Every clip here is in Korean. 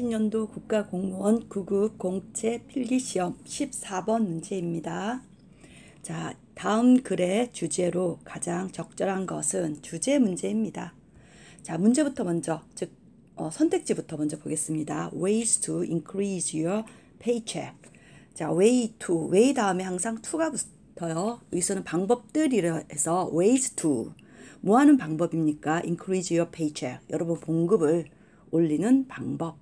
2010년도 국가공무원 9급 공채 필기시험 14번 문제입니다. 자, 다음 글의 주제로 가장 적절한 것은 주제 문제입니다. 자, 문제부터 먼저, 즉, 어, 선택지부터 먼저 보겠습니다. ways to increase your paycheck. 자, way to, way 다음에 항상 to가 붙어요. 여기서는 방법들이라 해서 ways to. 뭐 하는 방법입니까? increase your paycheck. 여러분, 봉급을 올리는 방법.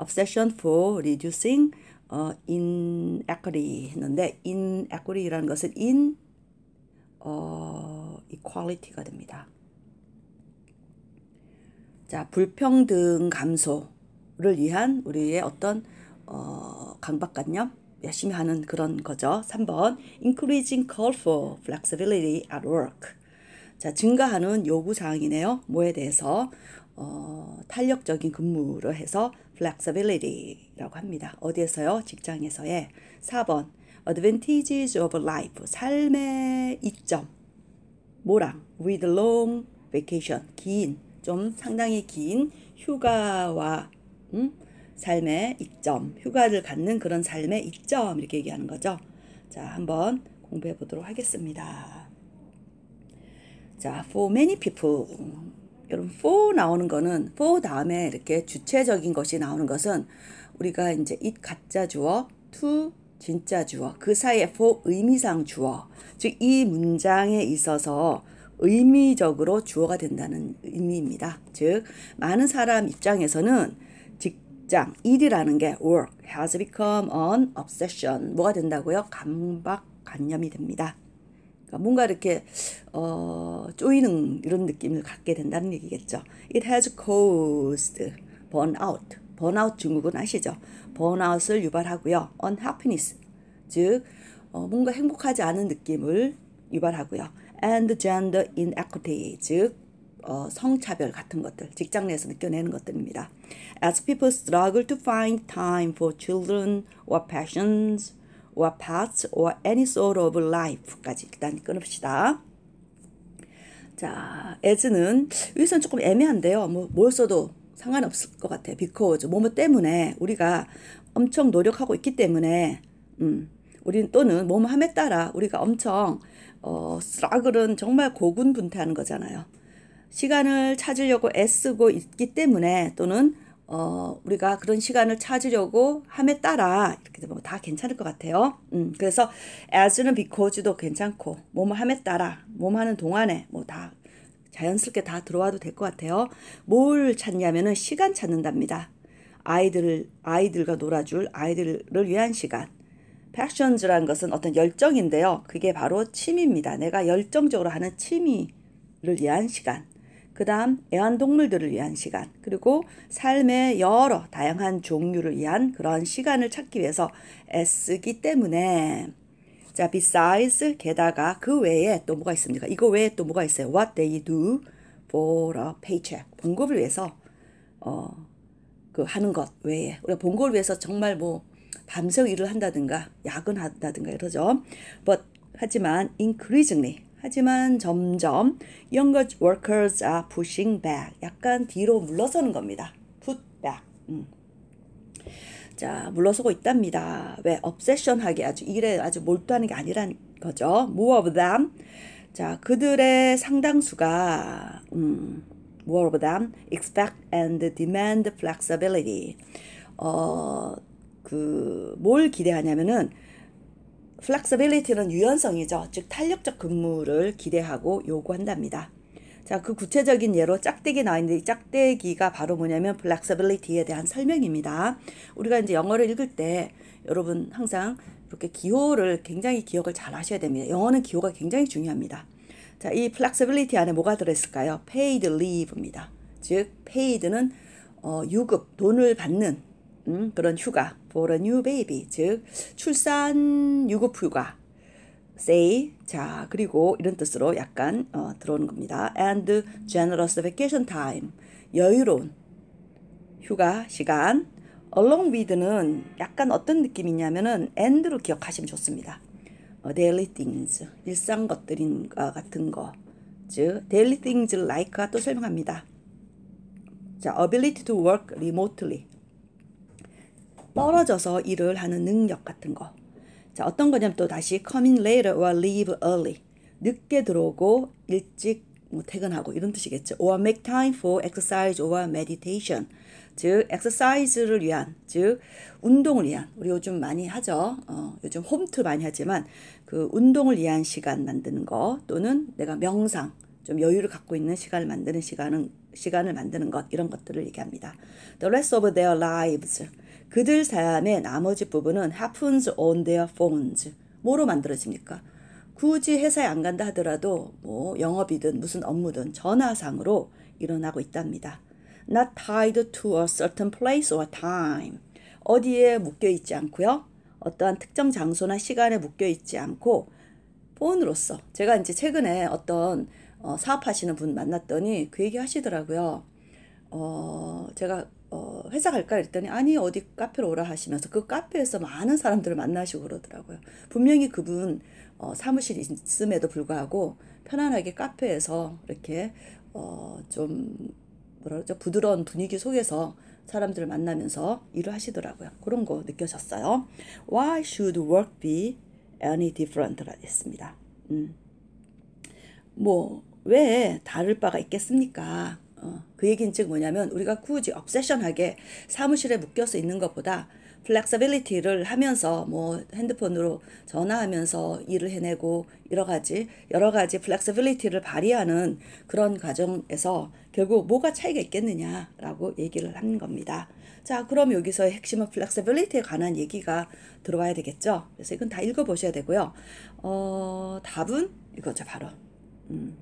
obsession for reducing 어, inequity 했는데 inequity라는 것은 in 어, equality가 됩니다. 자, 불평등 감소를 위한 우리의 어떤 어, 강박관념 열심히 하는 그런 거죠. 3번 increasing call for flexibility at work. 자, 증가하는 요구 사항이네요. 뭐에 대해서 어, 탄력적인 근무로 해서 flexibility라고 합니다. 어디에서요? 직장에서의 4번 advantages of life 삶의 이점 뭐랑 with long vacation 긴 좀 상당히 긴 휴가와 음? 삶의 이점 휴가를 갖는 그런 삶의 이점 이렇게 얘기하는 거죠. 자 한번 공부해 보도록 하겠습니다. 자 for many people 여러분 for 나오는 거는 for 다음에 이렇게 주체적인 것이 나오는 것은 우리가 이제 이 가짜 주어 to 진짜 주어 그 사이에 for 의미상 주어 즉 이 문장에 있어서 의미적으로 주어가 된다는 의미입니다. 즉 많은 사람 입장에서는 직장 일이라는 게 work has become an obsession 뭐가 된다고요? 강박 관념이 됩니다. 그러니까 뭔가 이렇게 어, 쪼이는 이런 느낌을 갖게 된다는 얘기겠죠. It has caused burnout. 번아웃 증후군 아시죠? 번아웃을 유발하고요. unhappiness 즉 어, 뭔가 행복하지 않은 느낌을 유발하고요. and gender inequity 즉 어, 성차별 같은 것들 직장 내에서 느껴내는 것들입니다. As people struggle to find time for children or passions or parts or any sort of life까지 일단 끊읍시다. 자, as는 여기서는 조금 애매한데요. 뭐 뭘 써도 상관없을 것같아 because 뭐뭐 때문에 우리가 엄청 노력하고 있기 때문에 음, 우리는 또는 뭐뭐 함에 따라 우리가 엄청 어, 스라글은 정말 고군분투하는 거잖아요. 시간을 찾으려고 애쓰고 있기 때문에 또는 어, 우리가 그런 시간을 찾으려고 함에 따라 이렇게 되면 다 괜찮을 것 같아요. 음, 그래서 as는 because도 괜찮고 뭐뭐 함에 따라 뭐뭐 하는 동안에 뭐 다 자연스럽게 다 들어와도 될 것 같아요. 뭘 찾냐면은 시간 찾는답니다. 아이들을 아이들과 놀아줄 아이들을 위한 시간. 패션즈라는 것은 어떤 열정인데요. 그게 바로 취미입니다. 내가 열정적으로 하는 취미를 위한 시간. 그 다음 애완동물들을 위한 시간 그리고 삶의 여러 다양한 종류를 위한 그런 시간을 찾기 위해서 애쓰기 때문에 자 besides 게다가 그 외에 또 뭐가 있습니까? 이거 외에 또 뭐가 있어요? What they do for a paycheck 봉급을 위해서 어 그 하는 것 외에 우리가 봉급을 위해서 정말 뭐 밤새 일을 한다든가 야근한다든가 이러죠. But 하지만 increasingly 하지만 점점 younger workers are pushing back. 약간 뒤로 물러서는 겁니다. put back. 음. 자, 물러서고 있답니다. 왜? obsession하게 아주 일에 아주 몰두하는 게 아니라는 거죠. more of them. 자, 그들의 상당수가 음, more of them expect and demand flexibility. 어, 그 뭘 기대하냐면은 flexibility는 유연성이죠. 즉 탄력적 근무를 기대하고 요구한답니다. 자, 그 구체적인 예로 짝대기 나와 있는데 이 짝대기가 바로 뭐냐면 flexibility에 대한 설명입니다. 우리가 이제 영어를 읽을 때 여러분 항상 이렇게 기호를 굉장히 기억을 잘 하셔야 됩니다. 영어는 기호가 굉장히 중요합니다. 자, 이 flexibility 안에 뭐가 들어있을까요? paid leave입니다. 즉, paid는 어, 유급, 돈을 받는 음, 그런 휴가 for a new baby 즉 출산 유급 휴가 say 자 그리고 이런 뜻으로 약간 어, 들어오는 겁니다. and generous vacation time 여유로운 휴가 시간 along with는 약간 어떤 느낌이냐면은 and로 기억하시면 좋습니다. 어, daily things 일상 것들인 어, 같은 거즉 daily things like가 또 설명합니다. 자 ability to work remotely 떨어져서 일을 하는 능력 같은 거. 자, 어떤 거냐면 또 다시 come in later or leave early. 늦게 들어오고 일찍 뭐 퇴근하고 이런 뜻이겠죠. or make time for exercise or meditation. 즉, 엑서사이즈를 위한, 즉, 운동을 위한, 우리 요즘 많이 하죠. 어, 요즘 홈트 많이 하지만 그 운동을 위한 시간 만드는 거 또는 내가 명상, 좀 여유를 갖고 있는 시간을 만드는 시간은 시간을 만드는 것 이런 것들을 얘기합니다. The rest of their lives 그들 사람의 나머지 부분은 happens on their phones. 뭐로 만들어집니까? 굳이 회사에 안 간다 하더라도 뭐 영업이든 무슨 업무든 전화상으로 일어나고 있답니다. not tied to a certain place or time. 어디에 묶여 있지 않고요. 어떠한 특정 장소나 시간에 묶여 있지 않고 폰으로서 제가 이제 최근에 어떤 어, 사업하시는 분 만났더니 그 얘기 하시더라고요. 어, 제가 어, 회사 갈까 그랬더니 아니 어디 카페로 오라 하시면서 그 카페에서 많은 사람들을 만나시고 그러더라고요. 분명히 그분 어, 사무실이 있음에도 불구하고 편안하게 카페에서 이렇게 어, 좀 뭐라 그러죠 부드러운 분위기 속에서 사람들을 만나면서 일을 하시더라고요. 그런 거 느껴졌어요. Why should work be any different라 했습니다. 음. 뭐 왜 다를 바가 있겠습니까? 어, 그 얘기는 즉 뭐냐면 우리가 굳이 업세션하게 사무실에 묶여서 있는 것보다 플렉서빌리티를 하면서 뭐 핸드폰으로 전화하면서 일을 해내고 여러 가지 여러 가지 플렉서빌리티를 발휘하는 그런 과정에서 결국 뭐가 차이가 있겠느냐라고 얘기를 하는 겁니다. 자, 그럼 여기서 핵심은 플렉서빌리티에 관한 얘기가 들어와야 되겠죠. 그래서 이건 다 읽어보셔야 되고요. 어, 답은 이거죠, 바로. 음.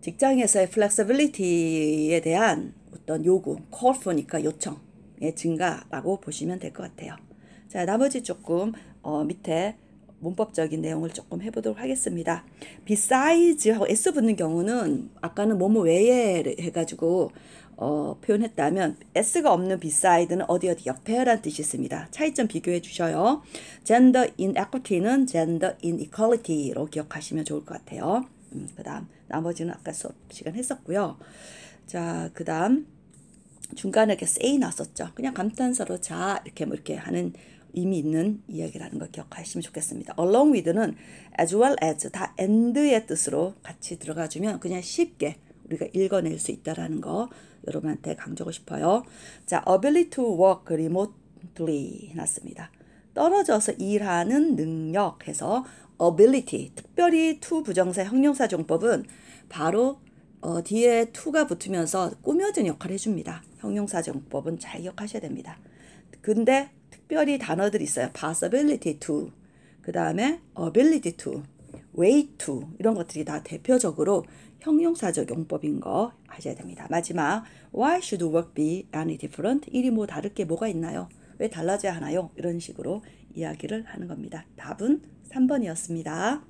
직장에서의 플렉서빌리티에 대한 어떤 요구, callfor니까 요청의 증가라고 보시면 될 것 같아요. 자, 나머지 조금 어, 밑에 문법적인 내용을 조금 해보도록 하겠습니다. besides s 붙는 경우는 아까는 뭐뭐 외에 해가지고 어, 표현했다면 s가 없는 beside는 어디 어디 옆에란 뜻이 있습니다. 차이점 비교해 주셔요. gender inequity는 gender inequality로 기억하시면 좋을 것 같아요. 음, 그 다음 나머지는 아까 수업 시간 했었고요. 자, 그 다음 중간에 이렇게 세이 났었죠. 그냥 감탄사로 자 이렇게 뭐 이렇게 하는 의미 있는 이야기라는 걸 기억하시면 좋겠습니다. along with는 as well as 다 and의 뜻으로 같이 들어가주면 그냥 쉽게 우리가 읽어낼 수 있다라는 거 여러분한테 강조하고 싶어요. 자, ability to work remotely 해습니다 떨어져서 일하는 능력 해서 ability, 특별히 to 부정사 형용사 정법은 바로 어, 뒤에 to가 붙으면서 꾸며진 역할을 해줍니다. 형용사 정법은 잘 기억하셔야 됩니다. 근데 특별히 단어들이 있어요. possibility to, 그 다음에 ability to, way to 이런 것들이 다 대표적으로 형용사적 용법인 거 아셔야 됩니다. 마지막 why should work be any different? 일이 뭐 다를 게 뭐가 있나요? 왜 달라져야 하나요? 이런 식으로 이야기를 하는 겁니다. 답은 3번이었습니다.